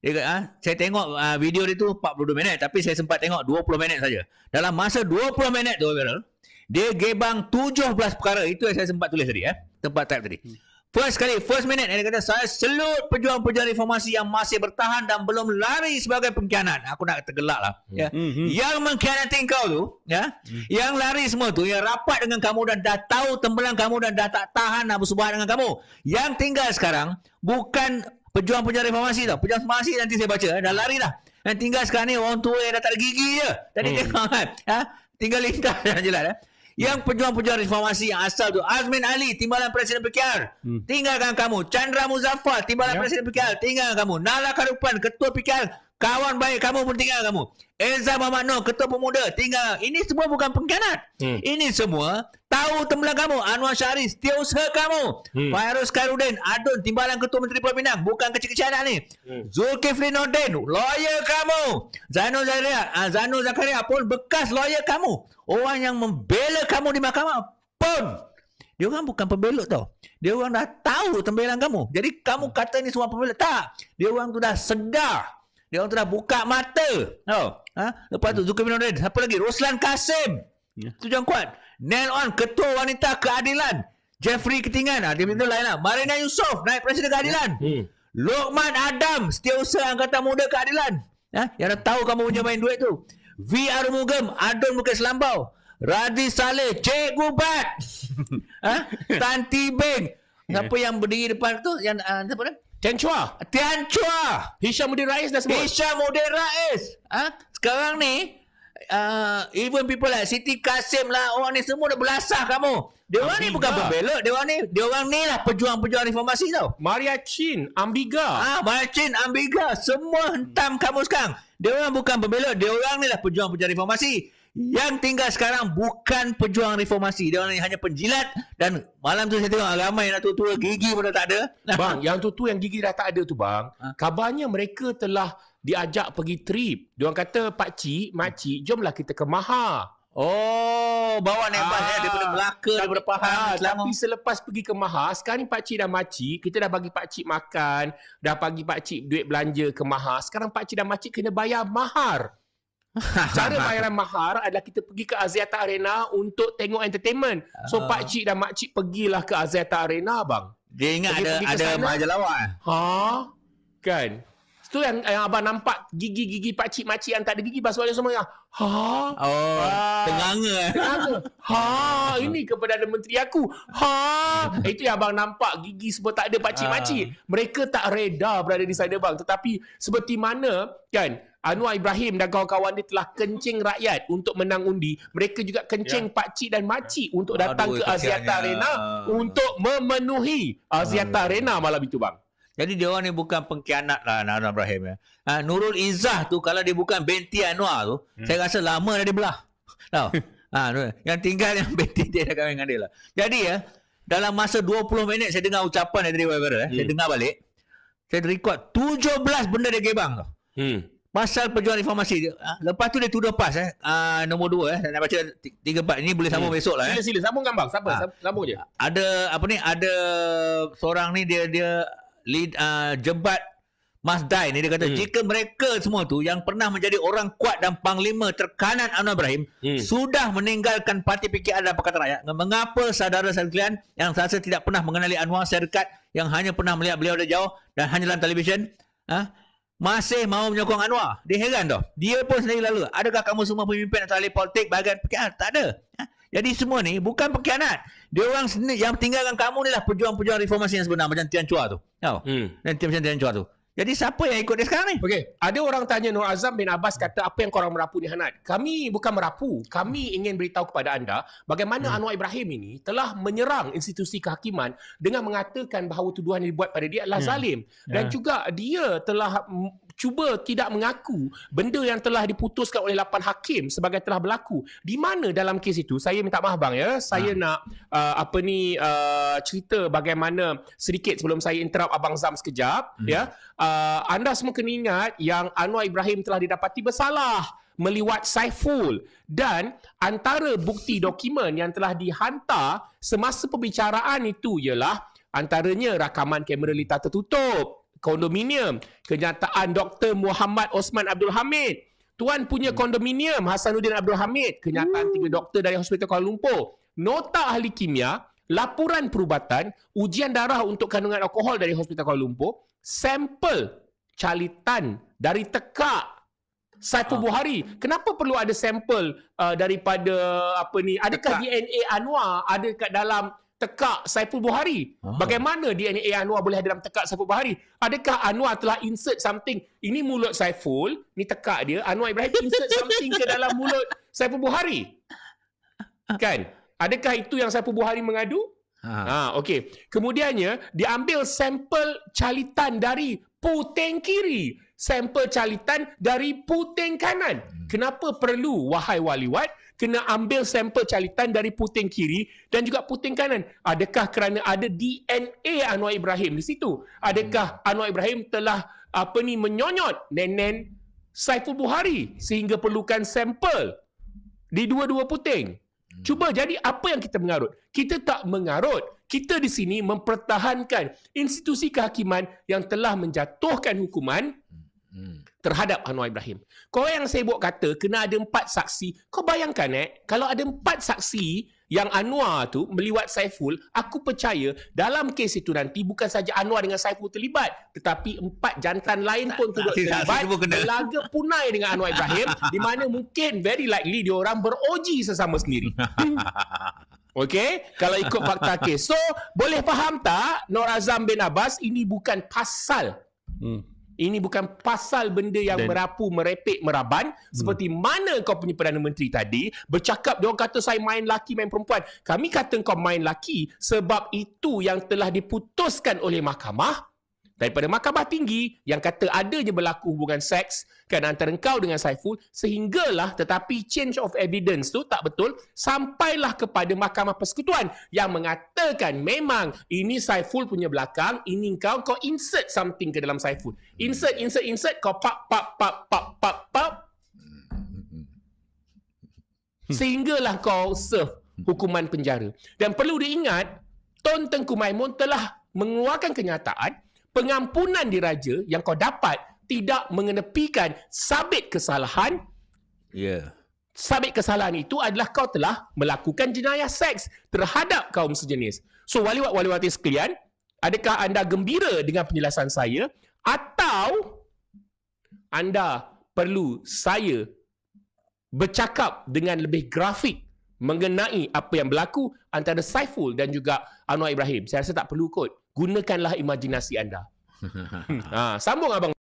Dia, ha? Saya tengok uh, video dia tu 42 minit tapi saya sempat tengok 20 minit saja. Dalam masa 20 minit tu viral, dia gebang 17 perkara. Itu yang saya sempat tulis tadi. Eh? Tempat type tadi. Hmm. First kali, first minute, dia kata, saya selut pejuang-pejuang reformasi yang masih bertahan dan belum lari sebagai pengkhianat. Aku nak tergelak lah. Hmm. Ya. Mm-hmm. Yang mengkhianati kau tu, ya, mm-hmm. yang lari semua tu, yang rapat dengan kamu dan dah tahu tembelang kamu dan dah tak tahan nak bersubah dengan kamu. Yang tinggal sekarang, bukan Pejuang punya reformasi tau. Pejuang reformasi nanti saya baca. Eh. Dah lari dah. yang eh, tinggal sekarang ni orang tua yang dah tak ada gigi je. Tadi hmm. tengok kan. Ha? Tinggal lintas yang jelas. Eh? Yang hmm. pejuang-pejuang reformasi yang asal tu. Azmin Ali, timbalan Presiden PKR. Hmm. Tinggalkan kamu. Chandra Muzaffar, timbalan ya. Presiden PKR. Tinggalkan kamu. Nala Karupan, Ketua PKR. Kawan baik kamu pun tinggal kamu. Ezra Muhammad Noor, Ketua Pemuda, tinggal. Ini semua bukan pengkhianat. Hmm. Ini semua tahu temelang kamu. Anwar Syari, setiausaha kamu. Hmm. Fahirul Skarudin, Adun, Timbalan Ketua Menteri Pulau Pinang. Bukan kecil-kecil anak lah ni. Hmm. Zulkifli Nordin, lawyer kamu. Zainul Zakaria, ah, Zainul Zakaria pun bekas lawyer kamu. Orang yang membela kamu di mahkamah pun. Dia orang bukan pembelot tau. Dia orang dah tahu tembelan kamu. Jadi kamu kata ni semua pembelot. Tak. Dia orang tu dah sedar. Dia orang telah buka mata. Oh. Ha? Lepas tu Zulkifli Noordin, Siapa lagi? Roslan Kasim. Itu ya. yeah. yang kuat. Nail on Ketua Wanita Keadilan. Jeffrey Ketingan. Ha, dia minta lain lah. Marina Yusof. Naik Presiden Keadilan. Yeah. Hmm. Lokman Adam. Setiausaha Angkatan Muda Keadilan. Ha? Yang dah tahu kamu punya main duit tu. V. Arumugam. Adun Bukit Selambau. Radhi Saleh. Cikgu Gubat, ha? Tanti Beng. Ya. Siapa yeah. yang berdiri depan tu? Yang uh, siapa dia? Tian Chua. Tian Chua. Hisham Mudin Rais dah sebut. Hisham Mudin Rais. Ha? Sekarang ni, uh, even people like Siti Kasim lah, orang ni semua dah belasah kamu. Dia orang ni bukan berbelok. Dia orang ni, dia orang ni lah pejuang-pejuang reformasi tau. Maria Chin, Ambiga. Ah, ha, Maria Chin, Ambiga. Semua hentam kamu sekarang. Dia orang bukan berbelok. Dia orang ni lah pejuang-pejuang reformasi yang tinggal sekarang bukan pejuang reformasi. Dia orang hanya penjilat dan malam tu saya tengok ramai yang tua tua gigi pun dah tak ada. Bang, yang tua tua yang gigi dah tak ada tu bang, ha? kabarnya mereka telah diajak pergi trip. Dia orang kata, "Pak cik, mak cik, jomlah kita ke Maha." Oh, bawa naik bas ha? Ya, ah. daripada Melaka, tapi, daripada Pahang. Ha, selama... Tapi selepas pergi ke Maha, sekarang ni pak cik dan mak kita dah bagi pak cik makan, dah bagi pak cik duit belanja ke Maha. Sekarang pak cik dan mak kena bayar mahar. Cara bayaran mahar adalah kita pergi ke Azeta Arena untuk tengok entertainment. So uh. pak cik dan mak cik pergilah ke Azeta Arena Bang. Dia ingat pergi, ada pergi ada majalah lawak. Eh? Ha? Kan. Itu yang, yang abang nampak gigi-gigi pak cik mak cik yang tak ada gigi basuh semua ya. Ha? Oh, ah. tenganga. Eh? ha, ini kepada menteri aku. Ha, itu yang abang nampak gigi sebab tak ada pak cik mak ah. cik. Mereka tak reda berada di sana bang, tetapi seperti mana kan? Anwar Ibrahim dan kawan-kawan dia telah kencing rakyat untuk menang undi. Mereka juga kencing ya. pakcik dan makcik untuk datang Aduh, ke Aziata Arena untuk memenuhi uh, Aziata Arena malam itu bang. Jadi dia orang ni bukan pengkhianat lah Anwar Ibrahim. Ya. Ha, Nurul Izzah tu kalau dia bukan binti Anwar tu, hmm. saya rasa lama dah dia belah. Tahu? ha, yang tinggal yang binti dia dah kahwin dengan dia lah. Jadi ya, dalam masa 20 minit saya dengar ucapan dari Wai Barat. Eh. Hmm. Saya dengar balik. Saya record 17 benda dia gebang. Hmm pasal perjuangan informasi ha? lepas tu dia tuduh pas eh ha, nombor 2 eh nak baca tiga 4 ini boleh sambung hmm. besok lah eh sila sila sambung bang, siapa ha. sambung je ada apa ni ada seorang ni dia dia lead uh, jebat Mas Dai ni dia kata hmm. jika mereka semua tu yang pernah menjadi orang kuat dan panglima terkanan Anwar Ibrahim hmm. sudah meninggalkan parti PKR dan Pakatan Rakyat mengapa saudara sekalian yang saya tidak pernah mengenali Anwar Serikat yang hanya pernah melihat beliau dari jauh dan hanya dalam televisyen ha? masih mau menyokong Anwar. Dia heran tau. Dia pun sendiri lalu. Adakah kamu semua pemimpin atau ahli politik bahagian PKR? Ah, tak ada. Ah, jadi semua ni bukan pengkhianat. Dia orang sendiri yang tinggalkan kamu ni lah pejuang-pejuang reformasi yang sebenar macam Tian Chua tu. Tahu? Hmm. Dan macam Tian Chua tu. Jadi siapa yang ikut dia sekarang ni? Okey. Ada orang tanya Nur Azam bin Abbas kata apa yang korang merapu ni Hanad? Kami bukan merapu. Kami hmm. ingin beritahu kepada anda bagaimana hmm. Anwar Ibrahim ini telah menyerang institusi kehakiman dengan mengatakan bahawa tuduhan yang dibuat pada dia adalah hmm. zalim. Dan yeah. Hmm. juga dia telah cuba tidak mengaku benda yang telah diputuskan oleh lapan hakim sebagai telah berlaku di mana dalam kes itu saya minta maaf bang ya saya ha. nak uh, apa ni uh, cerita bagaimana sedikit sebelum saya interrupt abang Zam sekejap hmm. ya uh, anda semua kena ingat yang Anwar Ibrahim telah didapati bersalah meliwat Saiful dan antara bukti dokumen yang telah dihantar semasa pembicaraan itu ialah antaranya rakaman kamera lita tertutup kondominium kenyataan Dr. Muhammad Osman Abdul Hamid tuan punya hmm. kondominium Hasanuddin Abdul Hamid kenyataan hmm. tiga doktor dari Hospital Kuala Lumpur nota ahli kimia laporan perubatan ujian darah untuk kandungan alkohol dari Hospital Kuala Lumpur sampel calitan dari tekak Saiful ha. Buhari kenapa perlu ada sampel uh, daripada apa ni adakah tekak. DNA Anwar ada kat dalam tekak Saiful Buhari. Aha. Bagaimana DNA Anwar boleh ada dalam tekak Saiful Buhari? Adakah Anwar telah insert something? Ini mulut Saiful, ni tekak dia. Anwar Ibrahim insert something ke dalam mulut Saiful Buhari? Kan? Adakah itu yang Saiful Buhari mengadu? Ha. ha okey. Kemudiannya diambil sampel calitan dari puting kiri sampel calitan dari puting kanan. Hmm. Kenapa perlu wahai Wali Wat kena ambil sampel calitan dari puting kiri dan juga puting kanan? Adakah kerana ada DNA Anwar Ibrahim di situ? Adakah hmm. Anwar Ibrahim telah apa ni menyonyot nenen Saiful Buhari sehingga perlukan sampel di dua-dua puting? Hmm. Cuba jadi apa yang kita mengarut? Kita tak mengarut kita di sini mempertahankan institusi kehakiman yang telah menjatuhkan hukuman hmm. terhadap Anwar Ibrahim. Kau yang saya buat kata kena ada empat saksi. Kau bayangkan eh, kalau ada empat saksi yang Anwar tu meliwat Saiful, aku percaya dalam kes itu nanti bukan saja Anwar dengan Saiful terlibat, tetapi empat jantan lain tak, pun turut terlibat, Belaga punai dengan Anwar Ibrahim di mana mungkin very likely diorang beroji sesama sendiri. Okay? Kalau ikut fakta kes. So, boleh faham tak Nur Azam bin Abbas ini bukan pasal. Hmm. Ini bukan pasal benda yang Then, merapu, merepek, meraban. Hmm. Seperti mana kau punya Perdana Menteri tadi bercakap, dia orang kata saya main laki, main perempuan. Kami kata kau main laki sebab itu yang telah diputuskan oleh mahkamah daripada mahkamah tinggi yang kata adanya berlaku hubungan seks kan antara engkau dengan Saiful sehinggalah tetapi change of evidence tu tak betul sampailah kepada mahkamah persekutuan yang mengatakan memang ini Saiful punya belakang ini engkau kau insert something ke dalam Saiful insert insert insert kau pap pap pap pap pap pap hmm. sehinggalah kau serve hukuman penjara dan perlu diingat Tun Tengku Maimun telah mengeluarkan kenyataan pengampunan diraja yang kau dapat tidak mengenepikan sabit kesalahan. Ya. Yeah. Sabit kesalahan itu adalah kau telah melakukan jenayah seks terhadap kaum sejenis. So, wali-wali sekalian, adakah anda gembira dengan penjelasan saya atau anda perlu saya bercakap dengan lebih grafik mengenai apa yang berlaku antara Saiful dan juga Anwar Ibrahim. Saya rasa tak perlu kot gunakanlah imajinasi anda. ha, sambung abang.